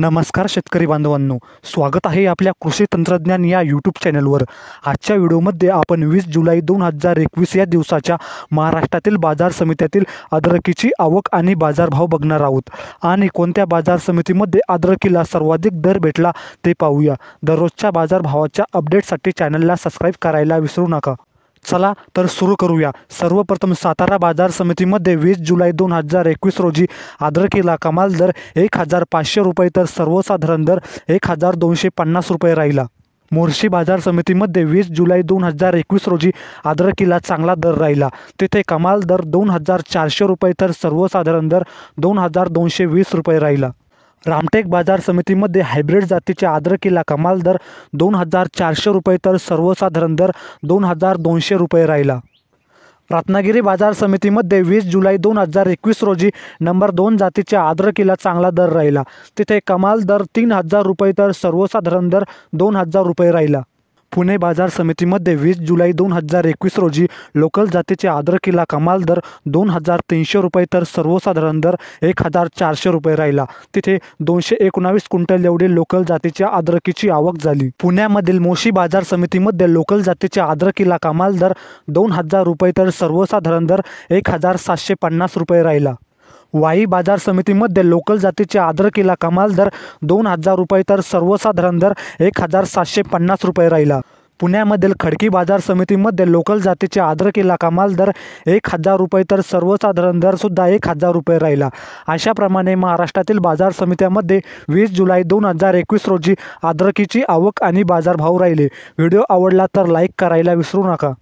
नमस्कार शेतकरी बांधवांनो स्वागत आहे आपल्या कृषी तंत्रज्ञान या यूट्यूब चॅनलवर आजच्या व्हिडिओमध्ये आपण वीस जुलै दोन हजार एकवीस या दिवसाच्या महाराष्ट्रातील बाजार समित्यातील अद्रकीची आवक आणि बाजारभाव बघणार आहोत आणि कोणत्या बाजार समितीमध्ये अद्रकीला सर्वाधिक दर भेटला ते पाहूया दररोजच्या बाजारभावाच्या अपडेटसाठी चॅनलला सबस्क्राईब करायला विसरू नका चला तर सुरू करूया सर्वप्रथम सातारा बाजार समितीमध्ये वीस जुलै दोन हजार एकवीस रोजी आद्रकीला कमाल दर एक हजार पाचशे रुपये तर सर्वसाधारण दर एक हजार दोनशे पन्नास रुपये राहिला मोर्शी बाजार समितीमध्ये वीस जुलै दोन हजार एकवीस रोजी आद्रकीला चांगला दर राहिला तेथे कमाल दर दोन हजार चारशे रुपये तर सर्वसाधारण दर दोन हजार दोनशे वीस रुपये राहिला रामटेक बाजार समितीमध्ये हायब्रिड जातीचे आद्र किला कमाल दर दोन हजार चारशे रुपये तर सर्वसाधारण दर दोन हजार दोनशे रुपये राहिला रत्नागिरी बाजार समितीमध्ये वीस जुलै दोन हजार एकवीस रोजी नंबर दोन जातीच्या आद्र चांगला दर राहिला तिथे कमाल दर तीन हजार रुपये तर सर्वसाधारण दर दोन हजार रुपये राहिला पुणे बाजार समितीमध्ये वीस जुलै दोन हजार एकवीस रोजी लोकल जातीचे आदर कमाल दर दोन हजार तीनशे रुपये तर सर्वसाधारण दर एक हजार चारशे रुपये राहिला तिथे दोनशे एकोणावीस क्विंटल एवढी लोकल जातीच्या आदरकीची आवक झाली पुण्यामधील मोशी बाजार समितीमध्ये लोकल जातीच्या किल्ला कमाल दर दोन हजार रुपये तर सर्वसाधारण दर एक हजार सातशे पन्नास रुपये राहिला वाई बाजार समितीमध्ये लोकल जातीच्या आदर किला कमाल दर दोन हजार रुपये तर सर्वसाधारण दर एक हजार सातशे पन्नास रुपये राहिला पुण्यामधील खडकी बाजार समितीमध्ये लोकल जातीचे आदर किला कमाल दर एक हजार रुपये तर सर्वसाधारण दरसुद्धा एक हजार रुपये राहिला अशाप्रमाणे महाराष्ट्रातील बाजार समित्यामध्ये वीस जुलै दोन हजार एकवीस रोजी आद्रकीची आवक आणि बाजारभाव राहिले व्हिडिओ आवडला तर लाईक करायला विसरू नका